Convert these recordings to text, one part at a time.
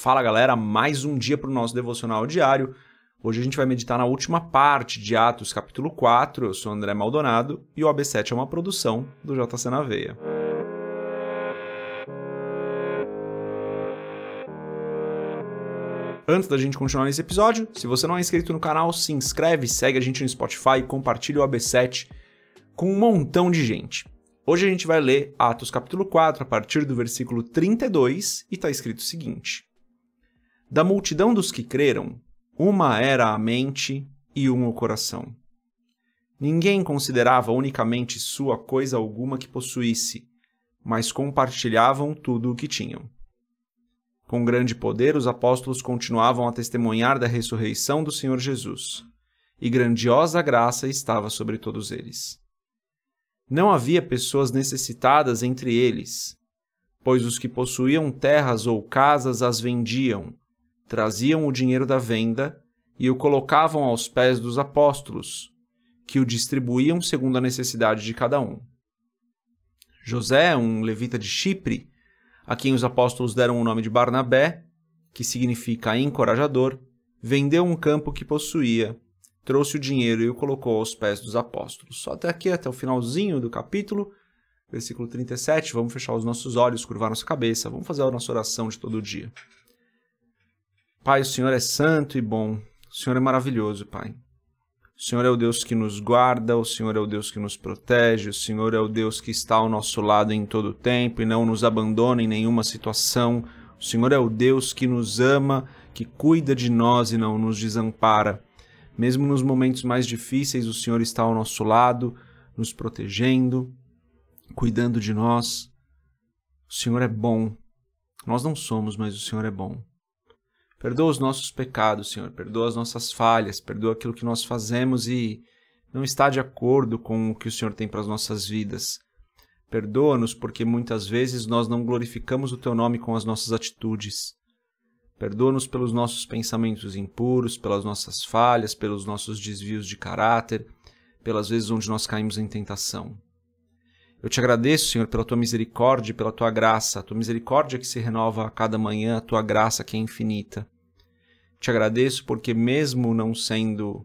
Fala galera, mais um dia para o nosso devocional diário. Hoje a gente vai meditar na última parte de Atos, capítulo 4. Eu sou André Maldonado e o AB7 é uma produção do JC na Veia. Antes da gente continuar nesse episódio, se você não é inscrito no canal, se inscreve, segue a gente no Spotify e compartilha o AB7 com um montão de gente. Hoje a gente vai ler Atos capítulo 4 a partir do versículo 32 e está escrito o seguinte: da multidão dos que creram, uma era a mente e um o coração. Ninguém considerava unicamente sua coisa alguma que possuísse, mas compartilhavam tudo o que tinham. Com grande poder, os apóstolos continuavam a testemunhar da ressurreição do Senhor Jesus, e grandiosa graça estava sobre todos eles. Não havia pessoas necessitadas entre eles, pois os que possuíam terras ou casas as vendiam traziam o dinheiro da venda e o colocavam aos pés dos apóstolos, que o distribuíam segundo a necessidade de cada um. José, um levita de Chipre, a quem os apóstolos deram o nome de Barnabé, que significa encorajador, vendeu um campo que possuía, trouxe o dinheiro e o colocou aos pés dos apóstolos. Só até aqui, até o finalzinho do capítulo, versículo 37, vamos fechar os nossos olhos, curvar nossa cabeça, vamos fazer a nossa oração de todo dia. Pai, o Senhor é santo e bom. O Senhor é maravilhoso, Pai. O Senhor é o Deus que nos guarda, o Senhor é o Deus que nos protege, o Senhor é o Deus que está ao nosso lado em todo o tempo e não nos abandona em nenhuma situação. O Senhor é o Deus que nos ama, que cuida de nós e não nos desampara. Mesmo nos momentos mais difíceis, o Senhor está ao nosso lado, nos protegendo, cuidando de nós. O Senhor é bom. Nós não somos, mas o Senhor é bom. Perdoa os nossos pecados, Senhor, perdoa as nossas falhas, perdoa aquilo que nós fazemos e não está de acordo com o que o Senhor tem para as nossas vidas. Perdoa-nos porque muitas vezes nós não glorificamos o teu nome com as nossas atitudes. Perdoa-nos pelos nossos pensamentos impuros, pelas nossas falhas, pelos nossos desvios de caráter, pelas vezes onde nós caímos em tentação. Eu te agradeço, Senhor, pela tua misericórdia, pela tua graça, a tua misericórdia que se renova a cada manhã, a tua graça que é infinita. Te agradeço porque, mesmo não sendo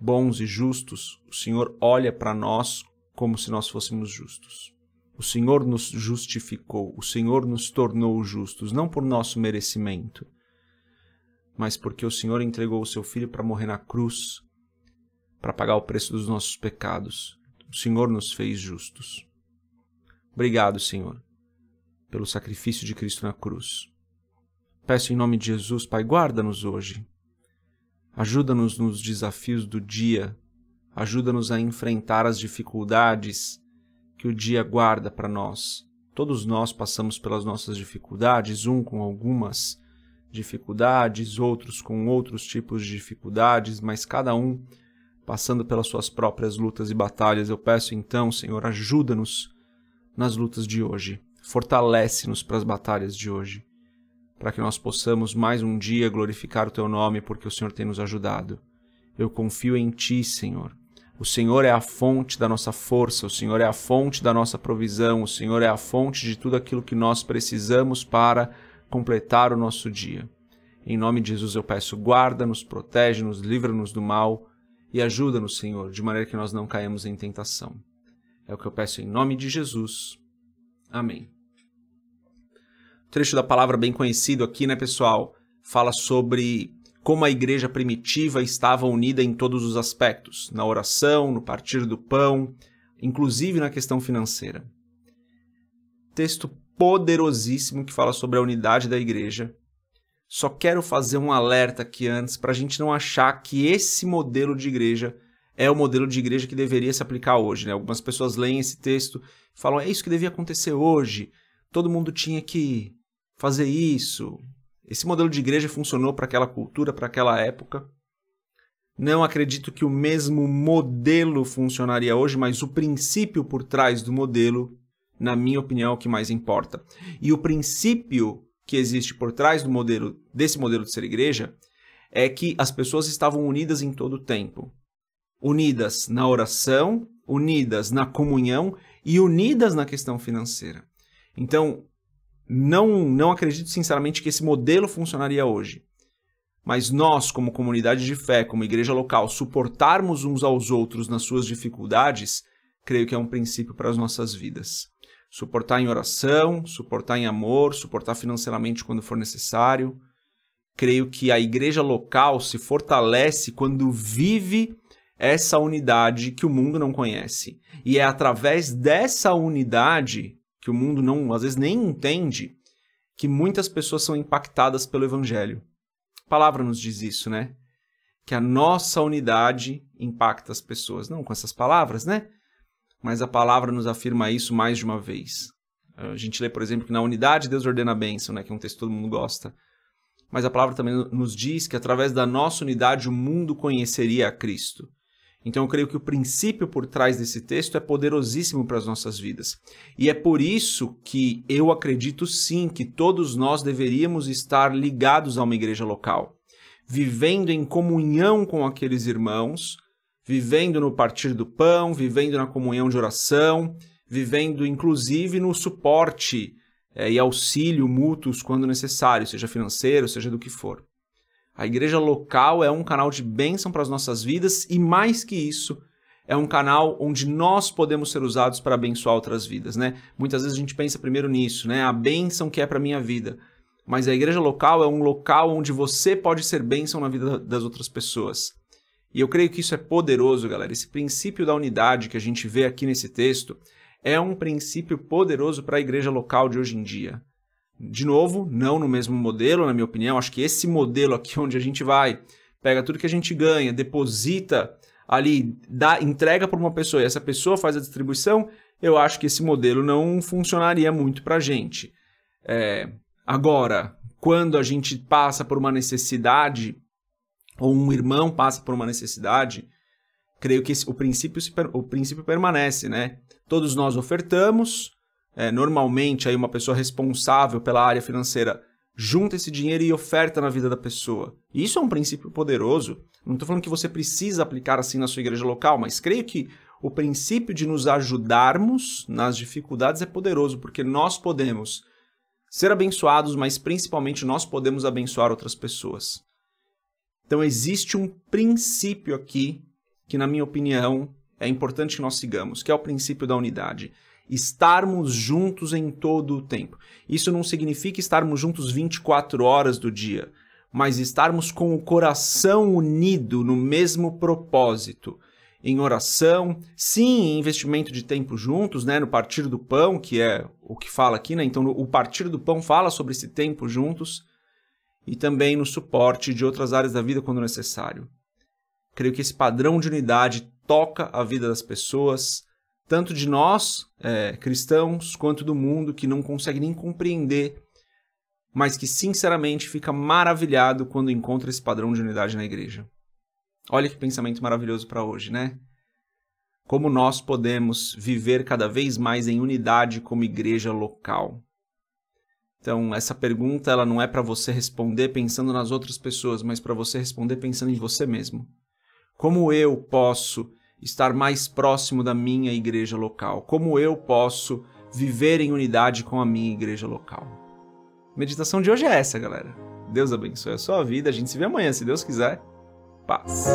bons e justos, o Senhor olha para nós como se nós fôssemos justos. O Senhor nos justificou, o Senhor nos tornou justos, não por nosso merecimento, mas porque o Senhor entregou o seu filho para morrer na cruz, para pagar o preço dos nossos pecados. O Senhor nos fez justos. Obrigado, Senhor, pelo sacrifício de Cristo na cruz. Peço em nome de Jesus, Pai, guarda-nos hoje. Ajuda-nos nos desafios do dia. Ajuda-nos a enfrentar as dificuldades que o dia guarda para nós. Todos nós passamos pelas nossas dificuldades, um com algumas dificuldades, outros com outros tipos de dificuldades, mas cada um passando pelas suas próprias lutas e batalhas. Eu peço então, Senhor, ajuda-nos nas lutas de hoje. Fortalece-nos para as batalhas de hoje, para que nós possamos mais um dia glorificar o teu nome, porque o Senhor tem nos ajudado. Eu confio em ti, Senhor. O Senhor é a fonte da nossa força, o Senhor é a fonte da nossa provisão, o Senhor é a fonte de tudo aquilo que nós precisamos para completar o nosso dia. Em nome de Jesus eu peço, guarda-nos, protege-nos, livra-nos do mal e ajuda-nos, Senhor, de maneira que nós não caímos em tentação. É o que eu peço em nome de Jesus. Amém. O trecho da palavra bem conhecido aqui, né, pessoal? Fala sobre como a igreja primitiva estava unida em todos os aspectos: na oração, no partir do pão, inclusive na questão financeira. Texto poderosíssimo que fala sobre a unidade da igreja. Só quero fazer um alerta aqui antes para a gente não achar que esse modelo de igreja é o modelo de igreja que deveria se aplicar hoje. Né? Algumas pessoas leem esse texto e falam: é isso que devia acontecer hoje, todo mundo tinha que fazer isso. Esse modelo de igreja funcionou para aquela cultura, para aquela época. Não acredito que o mesmo modelo funcionaria hoje, mas o princípio por trás do modelo, na minha opinião, é o que mais importa. E o princípio que existe por trás do modelo desse modelo de ser igreja é que as pessoas estavam unidas em todo o tempo unidas na oração, unidas na comunhão e unidas na questão financeira. Então, não, não acredito sinceramente que esse modelo funcionaria hoje. Mas nós, como comunidade de fé, como igreja local, suportarmos uns aos outros nas suas dificuldades, creio que é um princípio para as nossas vidas. Suportar em oração, suportar em amor, suportar financeiramente quando for necessário. Creio que a igreja local se fortalece quando vive essa unidade que o mundo não conhece. E é através dessa unidade, que o mundo não às vezes nem entende, que muitas pessoas são impactadas pelo evangelho. A palavra nos diz isso, né? Que a nossa unidade impacta as pessoas, não com essas palavras, né? Mas a palavra nos afirma isso mais de uma vez. Ah, a gente lê, por exemplo, que na unidade Deus ordena a bênção, né? que é um texto que todo mundo gosta. Mas a palavra também nos diz que através da nossa unidade o mundo conheceria a Cristo. Então eu creio que o princípio por trás desse texto é poderosíssimo para as nossas vidas. E é por isso que eu acredito sim que todos nós deveríamos estar ligados a uma igreja local, vivendo em comunhão com aqueles irmãos, vivendo no partir do pão, vivendo na comunhão de oração, vivendo inclusive no suporte é, e auxílio mútuos quando necessário, seja financeiro, seja do que for. A igreja local é um canal de bênção para as nossas vidas e, mais que isso, é um canal onde nós podemos ser usados para abençoar outras vidas, né? Muitas vezes a gente pensa primeiro nisso, né? A bênção que é para minha vida. Mas a igreja local é um local onde você pode ser bênção na vida das outras pessoas. E eu creio que isso é poderoso, galera. Esse princípio da unidade que a gente vê aqui nesse texto é um princípio poderoso para a igreja local de hoje em dia. De novo, não no mesmo modelo, na minha opinião. Acho que esse modelo aqui, é onde a gente vai, pega tudo que a gente ganha, deposita ali, dá, entrega para uma pessoa e essa pessoa faz a distribuição, eu acho que esse modelo não funcionaria muito para a gente. É, agora, quando a gente passa por uma necessidade, ou um irmão passa por uma necessidade, creio que esse, o, princípio, o princípio permanece, né? Todos nós ofertamos, é, normalmente aí uma pessoa responsável pela área financeira junta esse dinheiro e oferta na vida da pessoa. E isso é um princípio poderoso. Não estou falando que você precisa aplicar assim na sua igreja local, mas creio que o princípio de nos ajudarmos nas dificuldades é poderoso, porque nós podemos ser abençoados, mas principalmente nós podemos abençoar outras pessoas. Então existe um princípio aqui que, na minha opinião, é importante que nós sigamos, que é o princípio da unidade estarmos juntos em todo o tempo. Isso não significa estarmos juntos 24 horas do dia, mas estarmos com o coração unido no mesmo propósito. Em oração, sim, em investimento de tempo juntos, né, no partir do pão, que é o que fala aqui, né? Então, o partir do pão fala sobre esse tempo juntos e também no suporte de outras áreas da vida quando necessário. Creio que esse padrão de unidade toca a vida das pessoas, tanto de nós, é, cristãos, quanto do mundo que não consegue nem compreender, mas que sinceramente fica maravilhado quando encontra esse padrão de unidade na igreja. Olha que pensamento maravilhoso para hoje, né? Como nós podemos viver cada vez mais em unidade como igreja local. Então, essa pergunta ela não é para você responder pensando nas outras pessoas, mas para você responder pensando em você mesmo. Como eu posso estar mais próximo da minha igreja local? Como eu posso viver em unidade com a minha igreja local? A meditação de hoje é essa, galera. Deus abençoe a sua vida. A gente se vê amanhã, se Deus quiser. Paz.